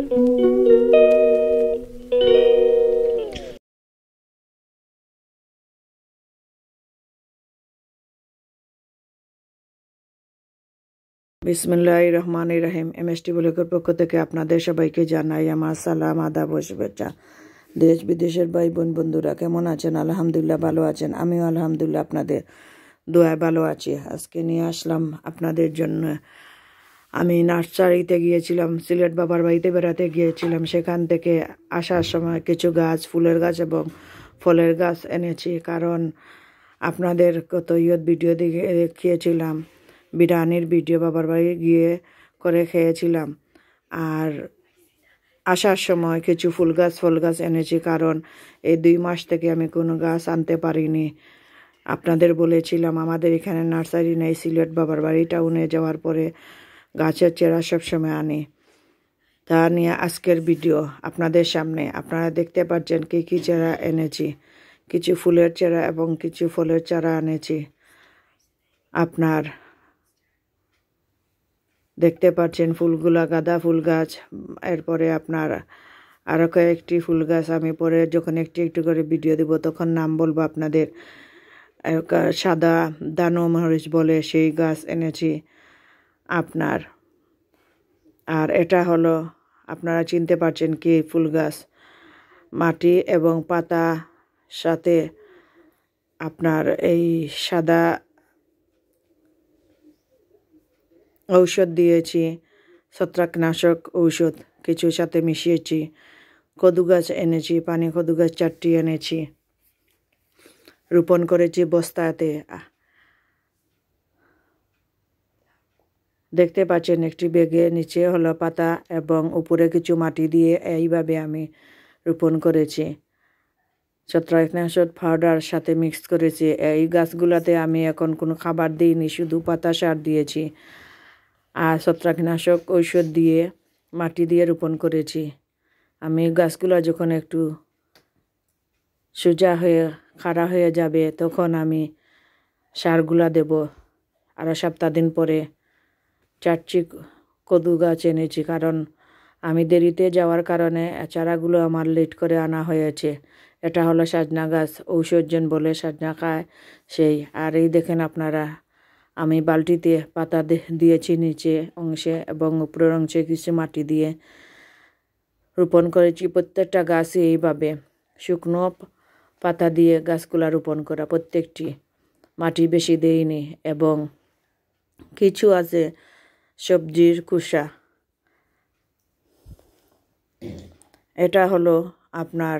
বিসমুল্লাহ রহমান রাহিম এম এস টি বুলেকের পক্ষ থেকে আপনাদের সবাইকে জানাই আমার সালাম আদাব শুভেচ্ছা দেশ বিদেশের ভাই বোন বন্ধুরা কেমন আছেন আলহামদুলিল্লাহ ভালো আছেন আমিও আলহামদুলিল্লাহ আপনাদের দোয়ায় ভালো আছি আজকে নিয়ে আসলাম আপনাদের জন্য আমি নার্সারিতে গিয়েছিলাম সিলেট বাবার বাড়িতে বেড়াতে গিয়েছিলাম সেখান থেকে আসার সময় কিছু গাছ ফুলের গাছ এবং ফলের গাছ এনেছি কারণ আপনাদের কত ইয়ত ভিডিও দেখিয়েছিলাম বিরিয়ানির ভিডিও বাবার বাড়ি গিয়ে করে খেয়েছিলাম আর আসার সময় কিছু ফুল গাছ ফল গাছ এনেছি কারণ এই দুই মাস থেকে আমি কোনো গাছ আনতে পারিনি আপনাদের বলেছিলাম আমাদের এখানে নার্সারি নেই সিলেট বাবার বাড়ি টাউনে যাওয়ার পরে গাছের চেরা সবসময় আনি তা নিয়ে আজকের ভিডিও আপনাদের সামনে আপনারা দেখতে পাচ্ছেন কী কী চেরা এনেছি কিছু ফুলের চেরা এবং কিছু ফলের চারা এনেছি আপনার দেখতে পাচ্ছেন ফুলগুলা গাঁদা ফুল গাছ এরপরে আপনার আরও কয়েকটি ফুল গাছ আমি পরে যখন একটি একটু করে ভিডিও দেব তখন নাম বলবো আপনাদের সাদা দানো মরিচ বলে সেই গাছ এনেছি আপনার আর এটা হলো আপনারা চিনতে পারছেন কি ফুল গাছ মাটি এবং পাতা সাথে আপনার এই সাদা ঔষধ দিয়েছি ছত্রাকনাশক ঔষধ কিছু সাথে মিশিয়েছি কদু গাছ এনেছি পানি কদু গাছ চারটি এনেছি রোপণ করেছি বস্তাতে দেখতে পাচ্ছেন একটি বেগে নিচে হলো পাতা এবং উপরে কিছু মাটি দিয়ে এইভাবে আমি রোপণ করেছি ছত্রাকনাশক পাউডার সাথে মিক্স করেছি এই গাছগুলোতে আমি এখন কোনো খাবার দিইনি শুধু পাতা সার দিয়েছি আর ছত্রাকনাশক ঔষধ দিয়ে মাটি দিয়ে রোপণ করেছি আমি গাছগুলো যখন একটু সোজা হয়ে খাড়া হয়ে যাবে তখন আমি সারগুলা দেব আরও সপ্তাহ দিন পরে চারটি কদু গাছ এনেছি কারণ আমি দেরিতে যাওয়ার কারণে চারাগুলো আমার লেট করে আনা হয়েছে এটা হলো সাজনা গাছ ঔষধজন বলে সাজনা খায় সেই আর এই দেখেন আপনারা আমি বালতিতে পাতা দিয়েছি নিচে অংশে এবং উপরের অংশে কিছু মাটি দিয়ে রোপণ করেছি প্রত্যেকটা গাছ এইভাবে শুকনো পাতা দিয়ে গাছগুলা রোপণ করা প্রত্যেকটি মাটি বেশি দেইনি এবং কিছু আছে সবজির কুসা এটা হলো আপনার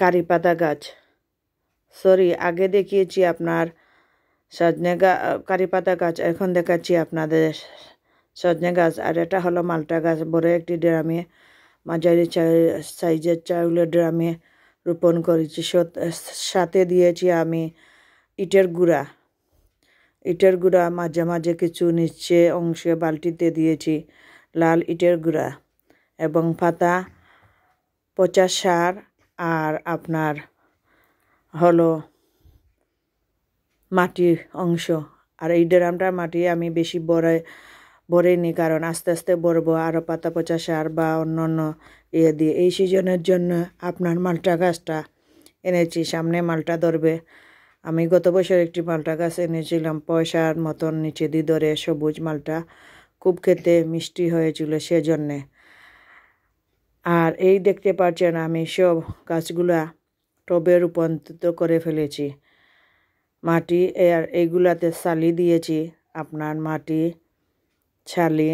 কারি পাতা গাছ সরি আগে দেখিয়েছি আপনার সজনে কারি পাতা গাছ এখন দেখাচ্ছি আপনাদের সজনে গাছ আর এটা হলো মালটা গাছ বড় একটি ড্রামে মাঝারি সাইজের চাউলের ড্রামে রোপণ করেছি সাথে দিয়েছি আমি ইটের গুঁড়া ইটের গুঁড়া মাঝে মাঝে কিছু নিচে অংশে বালতিতে দিয়েছি লাল ইটের গুঁড়া এবং পাতা পচা সার আর আপনার হলো মাটির অংশ আর এই ড্রামটা মাটি আমি বেশি বড় ভরেনি কারণ আস্তে আস্তে বড়বো আরও পাতা পচা সার বা অন্য অন্য ইয়ে দিয়ে এই সিজনের জন্য আপনার মালটা গাছটা এনেছি সামনে মালটা ধরবে আমি গত বছর একটি মালটা গাছ এনেছিলাম পয়সার মতন নিচে দি ধরে সবুজ মালটা খুব খেতে মিষ্টি হয়েছিল সেজন্যে আর এই দেখতে পাচ্ছেন আমি সব গাছগুলা টবে রূপান্তরিত করে ফেলেছি মাটি আর এইগুলাতে সালি দিয়েছি আপনার মাটি ছালি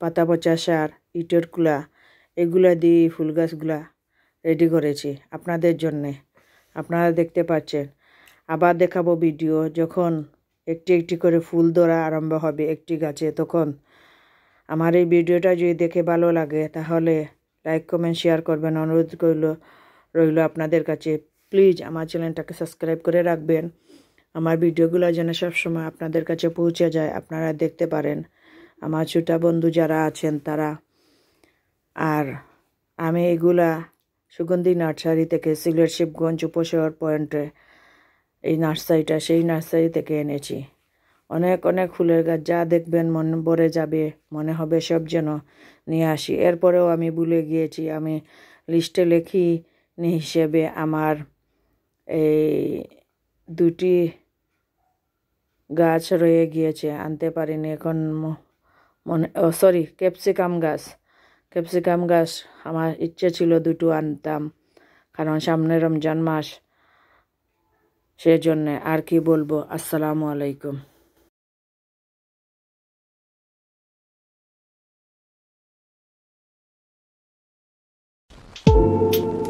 পাতা পচা সার ইটের কুলা এগুলা দিয়ে ফুল গাছগুলা রেডি করেছি আপনাদের জন্যে আপনারা দেখতে পাচ্ছেন আবার দেখাবো ভিডিও যখন একটি একটি করে ফুল ধরা আরম্ভ হবে একটি গাছে তখন আমার এই ভিডিওটা যদি দেখে ভালো লাগে তাহলে লাইক কমেন্ট শেয়ার করবেন অনুরোধ করল রইল আপনাদের কাছে প্লিজ আমার চ্যানেলটাকে সাবস্ক্রাইব করে রাখবেন আমার ভিডিওগুলো যেন সবসময় আপনাদের কাছে পৌঁছে যায় আপনারা দেখতে পারেন আমার ছোটা বন্ধু যারা আছেন তারা আর আমি এগুলা সুগন্ধি নার্সারি থেকে সিলেট শিবগঞ্জ উপশহর পয়েন্টে এই নার্সারিটা সেই নার্সারি থেকে এনেছি অনেক অনেক ফুলের গাছ যা দেখবেন মন ভরে যাবে মনে হবে সব যেন নিয়ে আসি এরপরেও আমি ভুলে গিয়েছি আমি লিস্টে লেখি নি হিসেবে আমার এই দুটি গাছ রয়ে গিয়েছে আনতে পারিনি এখন মনে ও সরি ক্যাপসিকাম গাছ ক্যাপসিকাম গাছ আমার ইচ্ছে ছিল দুটো আনতাম কারণ সামনে রমজান মাস সেজন্য আর কি বলবো আসসালামু আলাইকুম thank you